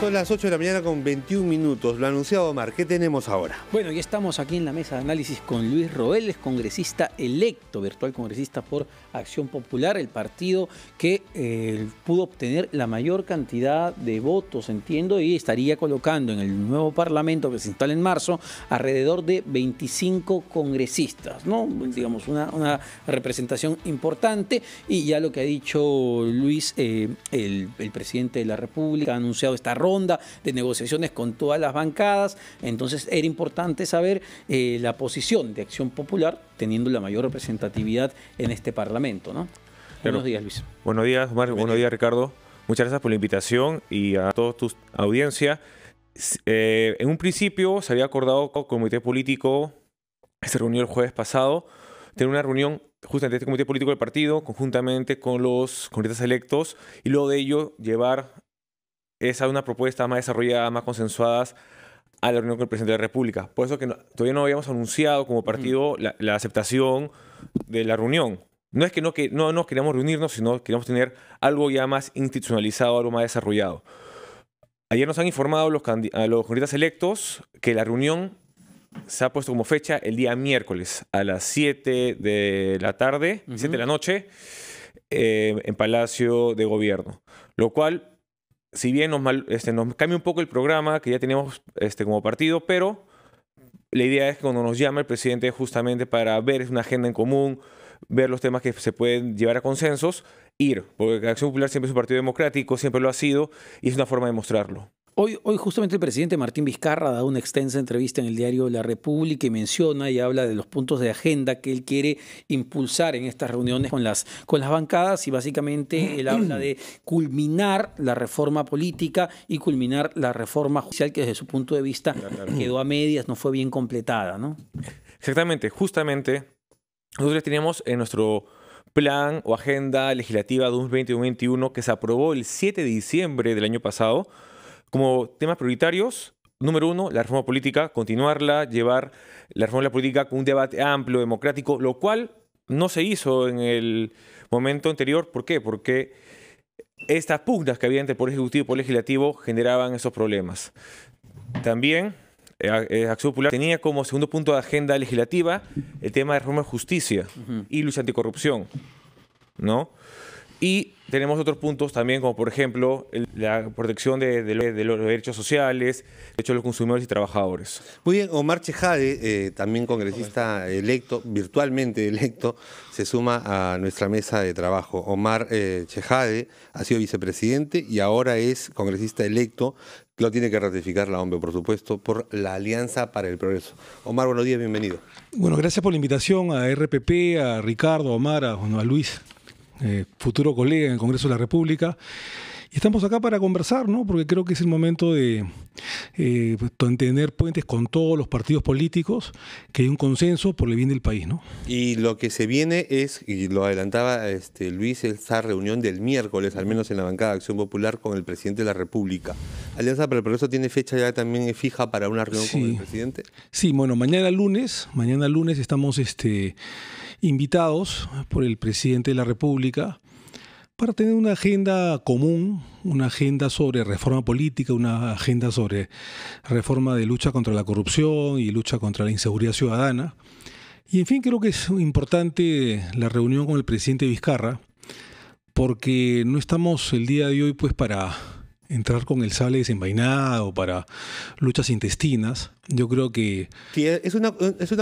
Son las 8 de la mañana con 21 minutos. Lo ha anunciado Omar. ¿Qué tenemos ahora? Bueno, ya estamos aquí en la mesa de análisis con Luis Roel, es congresista electo, virtual congresista por Acción Popular, el partido que eh, pudo obtener la mayor cantidad de votos, entiendo, y estaría colocando en el nuevo Parlamento que se instala en marzo alrededor de 25 congresistas, ¿no? Digamos, una, una representación importante. Y ya lo que ha dicho Luis, eh, el, el presidente de la República, ha anunciado esta ronda onda de negociaciones con todas las bancadas. Entonces era importante saber eh, la posición de Acción Popular teniendo la mayor representatividad en este Parlamento. ¿no? Buenos días, Luis. Buenos días, Omar. Buenos días, Ricardo. Muchas gracias por la invitación y a toda tu audiencia. Eh, en un principio se había acordado con el comité político, se reunió el jueves pasado, tener una reunión justamente este comité político del partido, conjuntamente con los congresistas electos, y luego de ello llevar es una propuesta más desarrollada, más consensuada a la reunión con el presidente de la República. Por eso que todavía no habíamos anunciado como partido la, aceptación de la reunión. No es que no, que no nos queríamos reunirnos, sino que queríamos tener algo ya más institucionalizado, algo más desarrollado. Ayer nos han informado los a los candidatos electos que la reunión se ha puesto como fecha el día miércoles a las 7 de la tarde, 7 de la noche, eh, en Palacio de Gobierno. Lo cual si bien nos, este, nos cambia un poco el programa que ya teníamos este, como partido, pero la idea es que cuando nos llama el presidente justamente para ver una agenda en común, ver los temas que se pueden llevar a consensos, ir, porque Acción Popular siempre es un partido democrático, siempre lo ha sido, y es una forma de mostrarlo. Hoy, hoy, justamente el presidente Martín Vizcarra da una extensa entrevista en el diario La República y menciona y habla de los puntos de agenda que él quiere impulsar en estas reuniones con las, con las bancadas y básicamente él habla de culminar la reforma política y culminar la reforma judicial que desde su punto de vista quedó a medias, no fue bien completada. ¿no? Exactamente, justamente nosotros teníamos en nuestro plan o agenda legislativa 2020-2021 que se aprobó el 7 de diciembre del año pasado como temas prioritarios, número uno, la reforma política, continuarla, llevar la reforma política con un debate amplio, democrático, lo cual no se hizo en el momento anterior. ¿Por qué? Porque estas pugnas que había entre el Poder Ejecutivo y el Poder Legislativo generaban esos problemas. También, eh, eh, Acción Popular tenía como segundo punto de agenda legislativa el tema de reforma de justicia y lucha anticorrupción, ¿no? Y tenemos otros puntos también, como por ejemplo la protección de, los derechos sociales, derechos de los consumidores y trabajadores. Muy bien, Omar Chejade, eh, también congresista electo, virtualmente electo, se suma a nuestra mesa de trabajo. Omar eh, Chejade ha sido vicepresidente y ahora es congresista electo. Lo tiene que ratificar la OMB, por supuesto, por la Alianza para el Progreso. Omar, buenos días, bienvenido. Bueno, gracias por la invitación a RPP, a Ricardo, a Omar, a Luis. Eh, futuro colega en el Congreso de la República. Y estamos acá para conversar, ¿no? Porque creo que es el momento de eh, tener puentes con todos los partidos políticos, que hay un consenso por el bien del país, ¿no? Y lo que se viene es, y lo adelantaba este, Luis, esa reunión del miércoles, al menos en la bancada de Acción Popular, con el presidente de la República. Alianza para el Progreso tiene fecha ya también fija para una reunión con el presidente. Sí, bueno, mañana lunes, mañana lunes estamos este invitados por el presidente de la República para tener una agenda común, una agenda sobre reforma política, una agenda sobre reforma de lucha contra la corrupción y lucha contra la inseguridad ciudadana. Y en fin, creo que es importante la reunión con el presidente Vizcarra, porque no estamos el día de hoy pues para entrar con el sable desenvainado para luchas intestinas. Yo creo que... E, e, es una,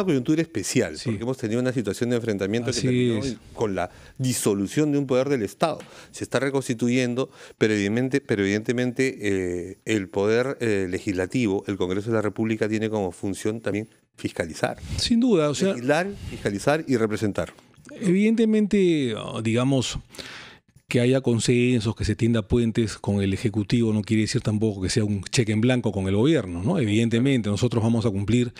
coyuntura especial, sí. porque hemos tenido una situación de enfrentamiento con la disolución de un poder del Estado. Se está reconstituyendo, pero evidentemente, eh, el poder eh, legislativo, el Congreso de la República, tiene como función también fiscalizar. Sin duda, o sea... fiscalizar y representar. Evidentemente, ah, digamos que haya consensos, que se tienda puentes con el Ejecutivo, no quiere decir tampoco que sea un cheque en blanco con el gobierno, ¿no? Evidentemente, nosotros vamos a cumplir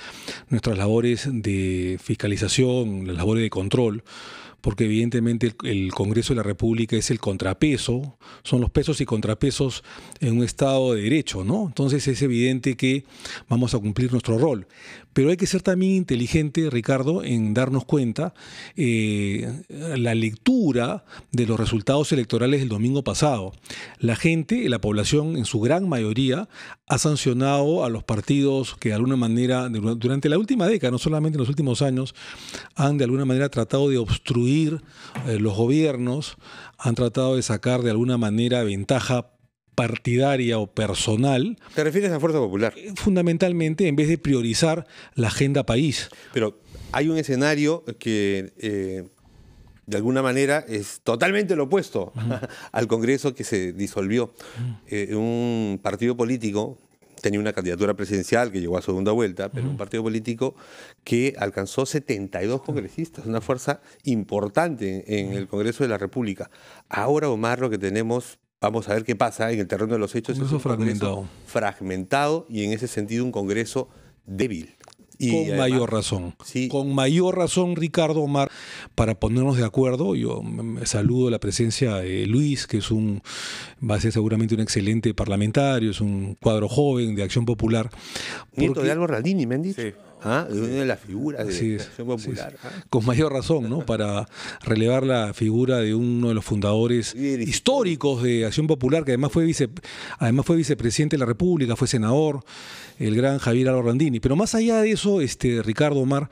nuestras labores de fiscalización, las labores de control, porque evidentemente el, Congreso de la República es el contrapeso, son los pesos y contrapesos en un Estado de Derecho, ¿no? Entonces es evidente que vamos a cumplir nuestro rol. Pero hay que ser también inteligente, Ricardo, en darnos cuenta eh, la lectura de los resultados electorales del domingo pasado. La gente, la población en su gran mayoría, ha sancionado a los partidos que de alguna manera, durante la última década, no solamente en los últimos años, han de alguna manera tratado de obstruir eh, los gobiernos han tratado de sacar de alguna manera ventaja partidaria o personal. ¿Te refieres a Fuerza Popular? Eh, fundamentalmente, en vez de priorizar la agenda país. Pero hay un escenario que eh, de alguna manera es totalmente lo opuesto al Congreso que se disolvió. un partido político tenía una candidatura presidencial que llegó a segunda vuelta, pero un partido político que alcanzó 72 congresistas, una fuerza importante en, el Congreso de la República. Ahora, Omar, lo que tenemos vamos a ver qué pasa en el terreno de los hechos. Congreso es un fragmentado. fragmentado y en ese sentido un Congreso débil con mayor razón. Con mayor razón, Ricardo Omar, para ponernos de acuerdo, yo saludo la presencia de Luis, que es un, va a ser seguramente un excelente parlamentario, es un cuadro joven de Acción Popular. de me han ¿Ah? de de de la popular. ¿ah? Con mayor razón, ¿no? Para relevar la figura de uno de los fundadores históricos de Acción Popular, que además fue, vice, además fue vicepresidente de la República, fue senador, el gran Javier Alorandini. Pero más allá de eso, este, Ricardo Omar,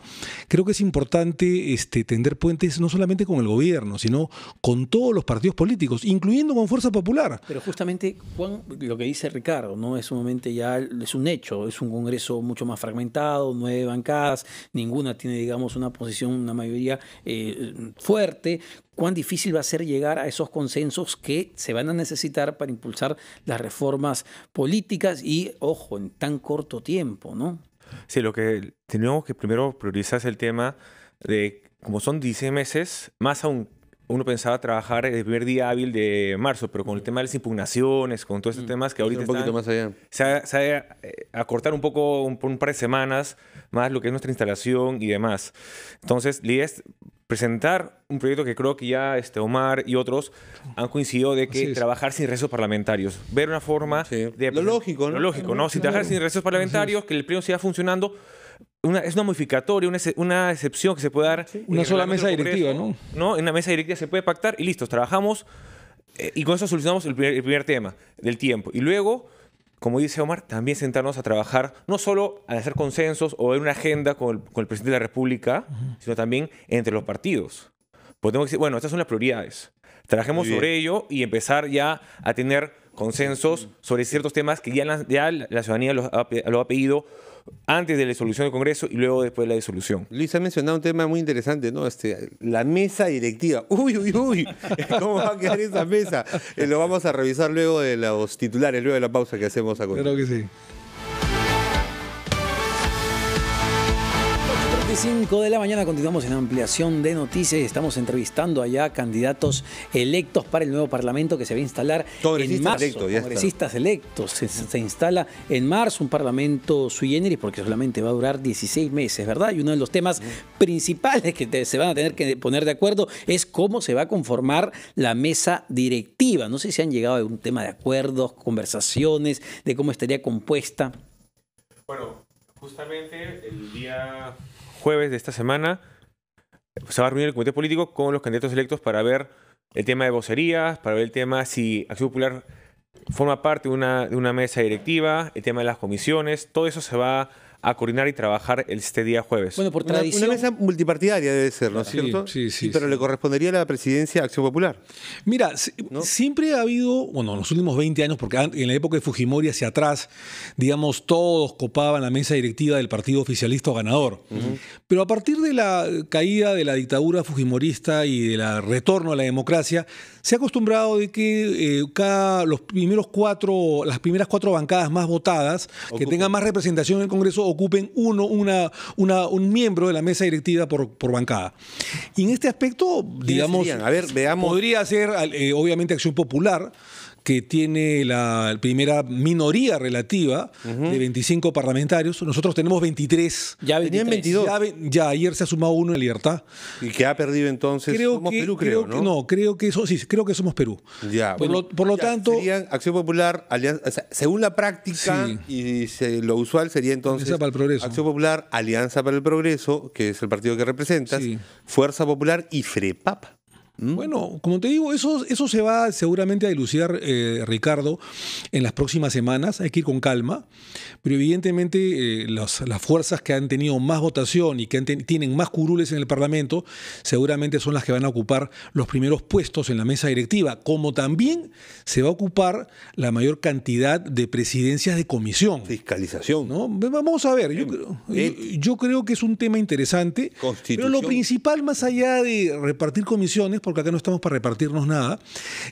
creo que es importante este, tender puentes no solamente con el gobierno, sino con todos los partidos políticos, incluyendo con Fuerza Popular. Pero justamente, Juan, lo que dice Ricardo, ¿no? Es un ya, es un hecho, es un congreso mucho más fragmentado, no es de bancadas, ninguna tiene, digamos, una posición, una mayoría eh, fuerte, cuán difícil va a ser llegar a esos consensos que se van a necesitar para impulsar las reformas políticas y, ojo, en tan corto tiempo, ¿no? Sí, lo que tenemos que primero priorizar es el tema de, como son 16 meses, más aún uno pensaba trabajar el primer día hábil de marzo, pero con el tema de las impugnaciones, con todos estos mm. temas que ahorita un poquito más allá. Se ha, de eh, acortar un poco, un, par de semanas más lo que es nuestra instalación y demás. Entonces, la es presentar un proyecto que creo que ya este Omar y otros han coincidido de que trabajar sin rezos parlamentarios, ver una forma de... Lo lógico, ¿no? Lo lógico, ¿no? Sin trabajar sin rezos parlamentarios, que el pleno siga funcionando es una modificatoria, una, excepción que se puede dar. una sola mesa directiva, ¿no? En una mesa directiva se puede pactar y listo, trabajamos eh, y con eso solucionamos el primer, tema del tiempo. Y luego, como dice Omar, también sentarnos a trabajar, no solo a hacer consensos o en una agenda con el, presidente de la República, sino también entre los partidos. Podemos decir, bueno, estas son las prioridades. Trabajemos sobre ello y empezar ya a tener consensos sobre ciertos temas que ya la, ciudadanía los ha, lo ha pedido antes de la disolución del Congreso y luego después de la disolución. Luis ha mencionado un tema muy interesante, ¿no? Este, la mesa directiva. Uy, uy, uy. ¿Cómo va a quedar esa mesa? Eh, lo vamos a revisar luego de los titulares, luego de la pausa que hacemos a Claro que sí. 5 de la mañana continuamos en ampliación de noticias estamos entrevistando allá candidatos electos para el nuevo parlamento que se va a instalar en marzo. congresistas electos. Se, instala en marzo un parlamento sui generis porque solamente va a durar 16 meses, ¿verdad? Y uno de los temas principales que se van a tener que poner de acuerdo es cómo se va a conformar la mesa directiva. No sé si han llegado a un tema de acuerdos, conversaciones, de cómo estaría compuesta. Bueno, justamente el día jueves de esta semana se va a reunir el comité político con los candidatos electos para ver el tema de vocerías, para ver el tema si Acción Popular forma parte de una, de una mesa directiva, el tema de las comisiones, todo eso se va a a coordinar y trabajar este día jueves. Bueno, por tradición. Una, mesa multipartidaria debe ser, ¿no es cierto? Sí, sí. Pero le correspondería a la presidencia a Acción Popular. Mira, siempre ha habido, bueno, en los últimos 20 años, porque en la época de Fujimori hacia atrás, digamos, todos copaban la mesa directiva del partido oficialista ganador. Pero a partir de la caída de la dictadura fujimorista y del retorno a la democracia, se ha acostumbrado de que eh, cada, los primeros cuatro, las primeras cuatro bancadas más votadas, que tengan más representación en el Congreso, ocupen uno, una, un miembro de la mesa directiva por, bancada. Y en este aspecto, digamos, podría ser eh, obviamente Acción Popular que tiene la primera minoría relativa de 25 parlamentarios. Nosotros tenemos 23. Ya 22. Ya, ayer se ha sumado uno en libertad. ¿Y que ha perdido entonces? Creo somos Perú, creo, ¿no? creo que, eso, sí, creo que somos Perú. Ya. Por, lo, tanto... Acción Popular, alianza, según la práctica y lo usual sería entonces... para el Progreso. Acción Popular, Alianza para el Progreso, que es el partido que representas, Fuerza Popular y FREPAP. ¿Mm? Bueno, como te digo, eso, eso se va seguramente a dilucidar, eh, Ricardo, en las próximas semanas. Hay que ir con calma. Pero evidentemente eh, las, fuerzas que han tenido más votación y que tienen más curules en el Parlamento, seguramente son las que van a ocupar los primeros puestos en la mesa directiva. Como también se va a ocupar la mayor cantidad de presidencias de comisión. Fiscalización. ¿no? Vamos a ver, yo, yo creo que es un tema interesante. Pero lo principal, más allá de repartir comisiones, porque acá no estamos para repartirnos nada,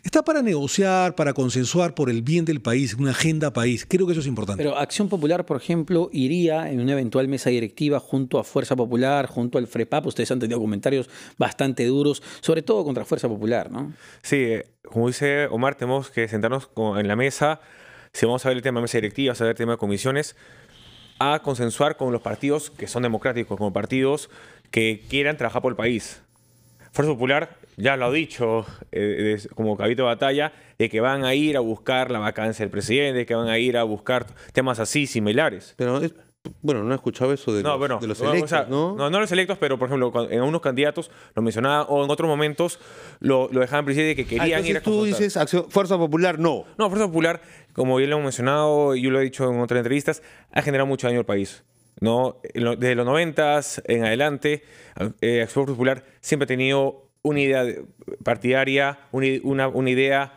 está para negociar, para consensuar por el bien del país, una agenda país. Creo que eso es importante. Pero Acción Popular, por ejemplo, iría en una eventual mesa directiva junto a Fuerza Popular, junto al FREPAP. Ustedes han tenido comentarios bastante duros, sobre todo contra Fuerza Popular, ¿no? Sí, como dice Omar, tenemos que sentarnos en la mesa. Si vamos a ver el tema de mesa directiva, vamos a ver el tema de comisiones, a consensuar con los partidos que son democráticos, con partidos que quieran trabajar por el país. Fuerza Popular ya lo ha dicho eh, como cabito de batalla, de que van a ir a buscar la vacancia del presidente, que van a ir a buscar temas así similares. Pero bueno, no he escuchado eso de, los, electos, ¿no? ¿no? los electos, pero por ejemplo, en algunos candidatos lo mencionaba o en otros momentos lo, lo dejaban presidente que ah, querían ir a tú dices Fuerza Popular no. No, Fuerza Popular, como bien lo hemos mencionado y yo lo he dicho en otras entrevistas, ha generado mucho daño al país. ¿no? Desde los 90 en adelante, Fuerza eh, Popular siempre ha tenido una idea partidaria, una, idea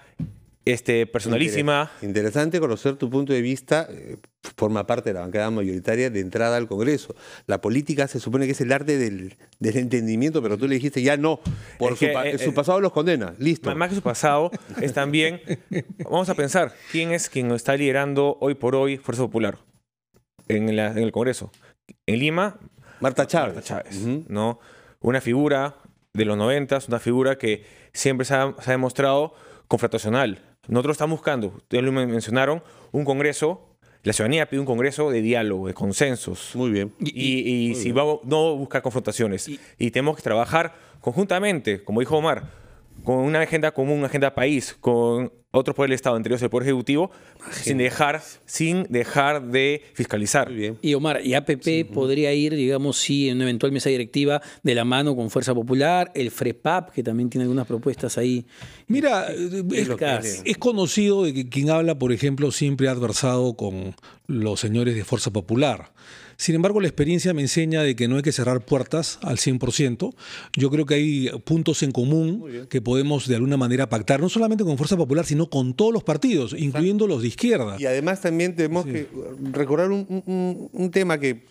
este, personalísima. Interesante conocer tu punto de vista. Eh, forma parte de la bancada mayoritaria de entrada al Congreso. La política se supone que es el arte del, entendimiento, pero tú le dijiste ya no. Por su, eh, su, pasado los condena. Listo. Más que su pasado, es también. vamos a pensar quién es quien está liderando hoy por hoy Fuerza Popular en, el Congreso. En Lima, Marta Chávez. ¿no? Una figura de los noventas, una figura que siempre se ha, demostrado confrontacional. Nosotros estamos buscando, ustedes lo mencionaron, un Congreso la ciudadanía pide un Congreso de diálogo, de consensos. Muy bien. Y, y, si vamos, no buscar confrontaciones. Y, tenemos que trabajar conjuntamente, como dijo Omar, con una agenda común, una agenda país, con otros por el Estado, anterior, el Poder Ejecutivo, sin dejar, sin dejar de fiscalizar. Y Omar, y APP podría ir, digamos, si en una eventual mesa directiva de la mano con Fuerza Popular, el FREPAP, que también tiene algunas propuestas ahí. Mira, es, es conocido de que quien habla, por ejemplo, siempre ha adversado con los señores de Fuerza Popular. Sin embargo, la experiencia me enseña de que no hay que cerrar puertas al 100%. Yo creo que hay puntos en común que podemos de alguna manera pactar, no solamente con Fuerza Popular, sino con todos los partidos, incluyendo los de izquierda. Y además también tenemos que recordar un tema que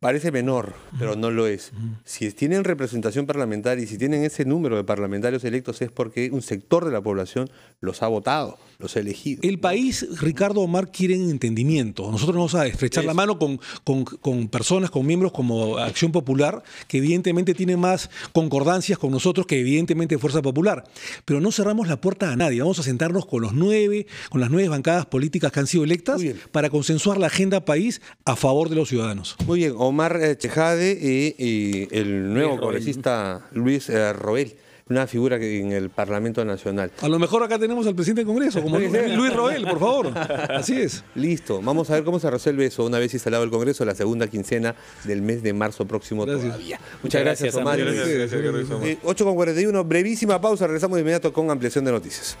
parece menor, pero no lo es. Si tienen representación parlamentaria y si tienen ese número de parlamentarios electos es porque un sector de la población los ha votado, los ha elegido. El país, Ricardo Omar, quiere entendimiento. Nosotros vamos a estrechar la mano con, con, con, personas, con miembros como Acción Popular, que evidentemente tienen más concordancias con nosotros que evidentemente Fuerza Popular. Pero no cerramos la puerta a nadie. Vamos a sentarnos con los nueve, con las nueve bancadas políticas que han sido electas para consensuar la agenda país a favor de los ciudadanos. Muy bien. Omar eh, Chejade y, el nuevo congresista Luis eh, Roel una figura en el Parlamento Nacional. A lo mejor acá tenemos al presidente del Congreso, como dice Luis Roel, por favor. Así es. Listo, vamos a ver cómo se resuelve eso una vez instalado el Congreso, la segunda quincena del mes de marzo próximo todavía. Muchas gracias, Omar. gracias, 8.41, eh, brevísima pausa, regresamos de inmediato con ampliación de noticias.